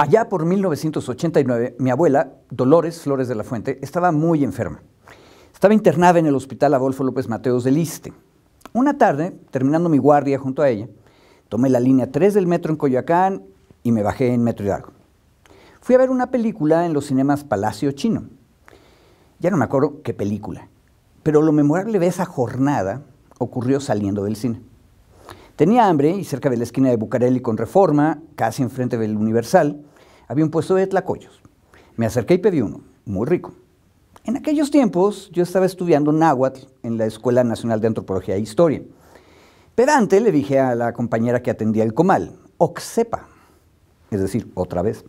Allá por 1989, mi abuela, Dolores Flores de la Fuente, estaba muy enferma. Estaba internada en el hospital Adolfo López Mateos de Liste. Una tarde, terminando mi guardia junto a ella, tomé la línea 3 del metro en Coyoacán y me bajé en Metro Hidalgo. Fui a ver una película en los cinemas Palacio Chino. Ya no me acuerdo qué película, pero lo memorable de esa jornada ocurrió saliendo del cine. Tenía hambre y cerca de la esquina de Bucareli con Reforma, casi enfrente del Universal, había un puesto de tlacoyos. Me acerqué y pedí uno, muy rico. En aquellos tiempos yo estaba estudiando náhuatl en la Escuela Nacional de Antropología e Historia. Pedante le dije a la compañera que atendía el comal, Oxepa, es decir, otra vez.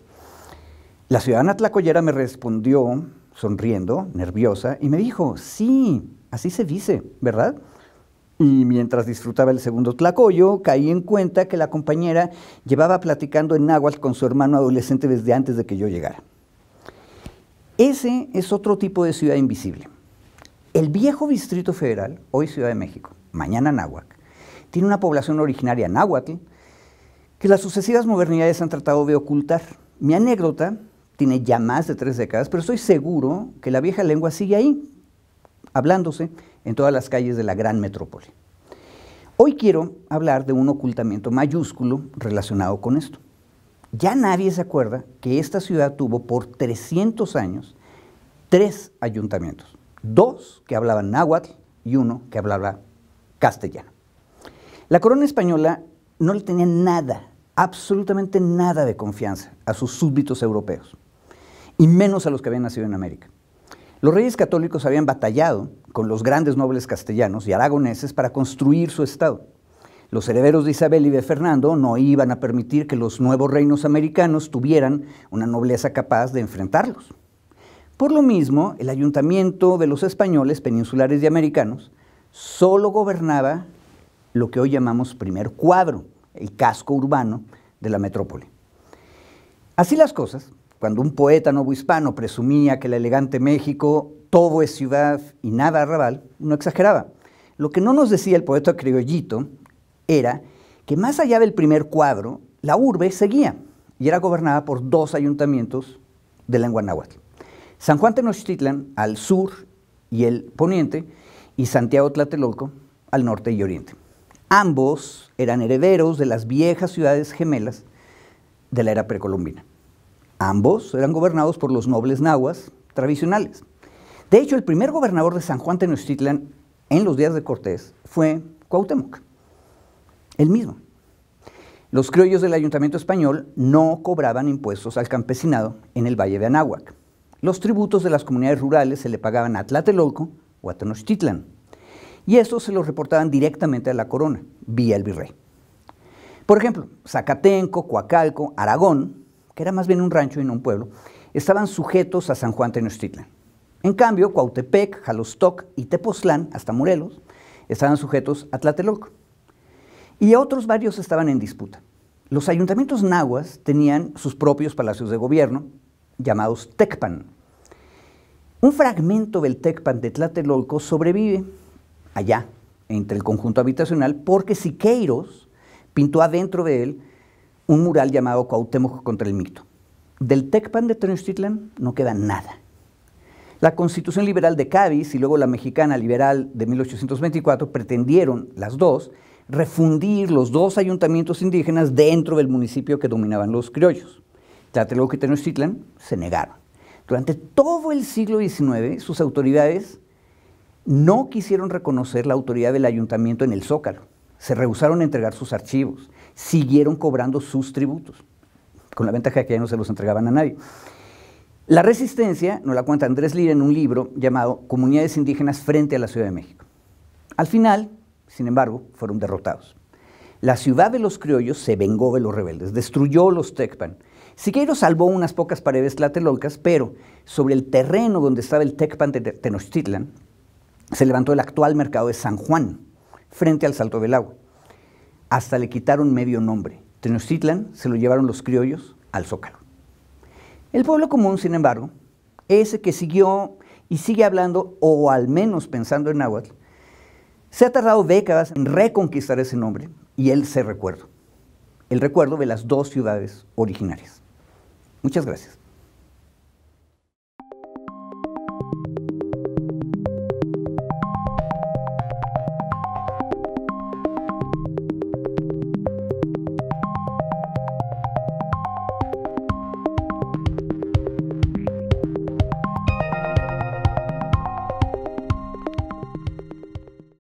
La ciudadana tlacoyera me respondió sonriendo, nerviosa, y me dijo, sí, así se dice, ¿verdad? Y mientras disfrutaba el segundo tlacoyo, caí en cuenta que la compañera llevaba platicando en náhuatl con su hermano adolescente desde antes de que yo llegara. Ese es otro tipo de ciudad invisible. El viejo Distrito Federal, hoy Ciudad de México, mañana Náhuatl, tiene una población originaria náhuatl que las sucesivas modernidades han tratado de ocultar. Mi anécdota tiene ya más de tres décadas, pero estoy seguro que la vieja lengua sigue ahí, hablándose, en todas las calles de la gran metrópoli. Hoy quiero hablar de un ocultamiento mayúsculo relacionado con esto. Ya nadie se acuerda que esta ciudad tuvo por 300 años tres ayuntamientos, dos que hablaban náhuatl y uno que hablaba castellano. La corona española no le tenía nada, absolutamente nada de confianza a sus súbditos europeos, y menos a los que habían nacido en América. Los reyes católicos habían batallado con los grandes nobles castellanos y aragoneses para construir su Estado. Los herederos de Isabel y de Fernando no iban a permitir que los nuevos reinos americanos tuvieran una nobleza capaz de enfrentarlos. Por lo mismo, el ayuntamiento de los españoles, peninsulares y americanos, solo gobernaba lo que hoy llamamos primer cuadro, el casco urbano de la metrópole. Así las cosas, cuando un poeta hispano presumía que el elegante México todo es ciudad y nada arrabal, no exageraba. Lo que no nos decía el poeta criollito era que más allá del primer cuadro, la urbe seguía y era gobernada por dos ayuntamientos de lengua náhuatl. San Juan Tenochtitlan al sur y el poniente y Santiago Tlatelolco al norte y oriente. Ambos eran herederos de las viejas ciudades gemelas de la era precolombina. Ambos eran gobernados por los nobles nahuas tradicionales. De hecho, el primer gobernador de San Juan Tenochtitlan en los días de Cortés fue Cuauhtémoc, el mismo. Los criollos del ayuntamiento español no cobraban impuestos al campesinado en el valle de Anáhuac. Los tributos de las comunidades rurales se le pagaban a Tlatelolco o a Tenochtitlan, y estos se los reportaban directamente a la corona, vía el virrey. Por ejemplo, Zacatenco, Coacalco, Aragón que era más bien un rancho y no un pueblo, estaban sujetos a San Juan Tenochtitlan. En cambio, Cuautepec, Jalostoc y Tepoztlán, hasta Morelos, estaban sujetos a Tlatelolco. Y otros varios estaban en disputa. Los ayuntamientos nahuas tenían sus propios palacios de gobierno, llamados Tecpan. Un fragmento del Tecpan de Tlatelolco sobrevive allá, entre el conjunto habitacional, porque Siqueiros pintó adentro de él un mural llamado Cuauhtémoc contra el mito. Del Tecpan de Tenochtitlan no queda nada. La Constitución Liberal de Cádiz y luego la Mexicana Liberal de 1824 pretendieron, las dos, refundir los dos ayuntamientos indígenas dentro del municipio que dominaban los criollos. Tlatelolco y Tenochtitlan se negaron. Durante todo el siglo XIX, sus autoridades no quisieron reconocer la autoridad del ayuntamiento en el Zócalo. Se rehusaron a entregar sus archivos siguieron cobrando sus tributos, con la ventaja de que ya no se los entregaban a nadie. La resistencia nos la cuenta Andrés Lira en un libro llamado Comunidades Indígenas frente a la Ciudad de México. Al final, sin embargo, fueron derrotados. La ciudad de los criollos se vengó de los rebeldes, destruyó los Tecpan. Siqueiro salvó unas pocas paredes tlatelolcas, pero sobre el terreno donde estaba el Tecpan de Tenochtitlan, se levantó el actual mercado de San Juan, frente al Salto del Agua hasta le quitaron medio nombre. Tenochtitlan se lo llevaron los criollos al Zócalo. El pueblo común, sin embargo, ese que siguió y sigue hablando, o al menos pensando en Nahuatl, se ha tardado décadas en reconquistar ese nombre y él se recuerda. El recuerdo de las dos ciudades originarias. Muchas gracias.